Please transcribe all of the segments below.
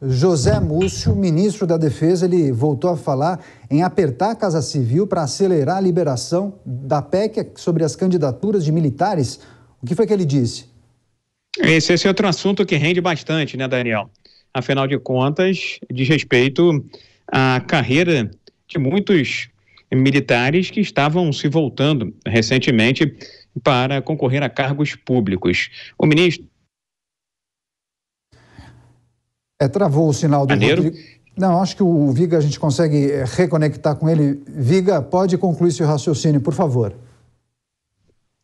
José Múcio, ministro da Defesa, ele voltou a falar em apertar a Casa Civil para acelerar a liberação da PEC sobre as candidaturas de militares. O que foi que ele disse? Esse, esse é outro assunto que rende bastante, né, Daniel? Afinal de contas, diz respeito à carreira de muitos militares que estavam se voltando recentemente para concorrer a cargos públicos. O ministro é, travou o sinal do janeiro? Rodrigo. Não, acho que o Viga a gente consegue eh, reconectar com ele. Viga, pode concluir seu raciocínio, por favor.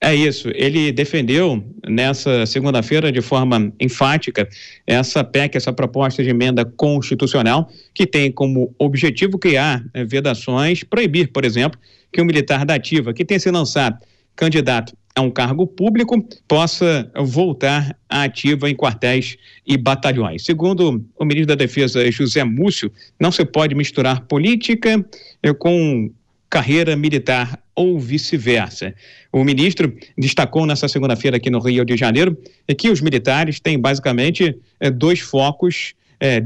É isso. Ele defendeu nessa segunda-feira, de forma enfática, essa PEC, essa proposta de emenda constitucional, que tem como objetivo criar eh, vedações, proibir, por exemplo, que um militar da ativa que tenha se lançado candidato a é um cargo público possa voltar à ativa em quartéis e batalhões. Segundo o ministro da Defesa, José Múcio, não se pode misturar política eh, com carreira militar ou vice-versa. O ministro destacou nessa segunda-feira aqui no Rio de Janeiro eh, que os militares têm basicamente eh, dois focos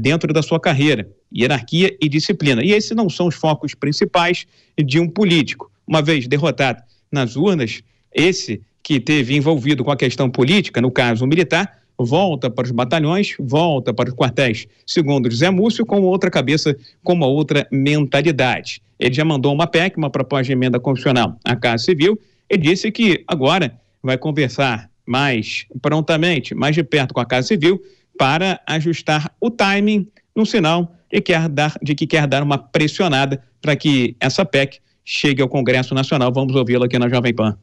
dentro da sua carreira: hierarquia e disciplina. E esses não são os focos principais de um político. Uma vez derrotado nas urnas, esse que teve envolvido com a questão política, no caso militar, volta para os batalhões, volta para os quartéis, segundo José Múcio, com outra cabeça, com uma outra mentalidade. Ele já mandou uma PEC, uma proposta de emenda constitucional à Casa Civil, e disse que agora vai conversar mais prontamente, mais de perto com a Casa Civil, para ajustar o timing no sinal de, quer dar, de que quer dar uma pressionada para que essa PEC chegue ao Congresso Nacional. Vamos ouvi-lo aqui na Jovem Pan.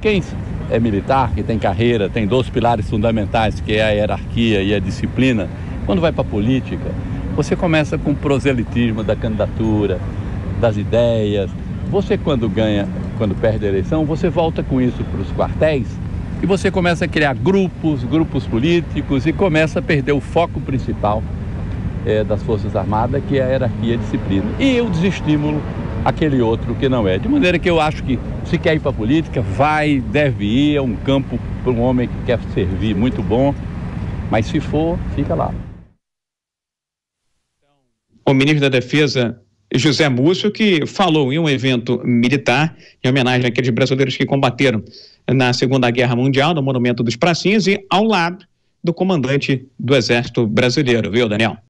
Quem é militar, que tem carreira, tem dois pilares fundamentais, que é a hierarquia e a disciplina, quando vai para a política, você começa com o proselitismo da candidatura, das ideias. Você quando ganha, quando perde a eleição, você volta com isso para os quartéis e você começa a criar grupos, grupos políticos e começa a perder o foco principal é, das Forças Armadas, que é a hierarquia e a disciplina. E o desestímulo aquele outro que não é. De maneira que eu acho que se quer ir para a política, vai, deve ir, é um campo para um homem que quer servir muito bom, mas se for, fica lá. O ministro da Defesa, José Múcio, que falou em um evento militar em homenagem àqueles brasileiros que combateram na Segunda Guerra Mundial, no Monumento dos Pracinhas, e ao lado do comandante do Exército Brasileiro, viu, Daniel?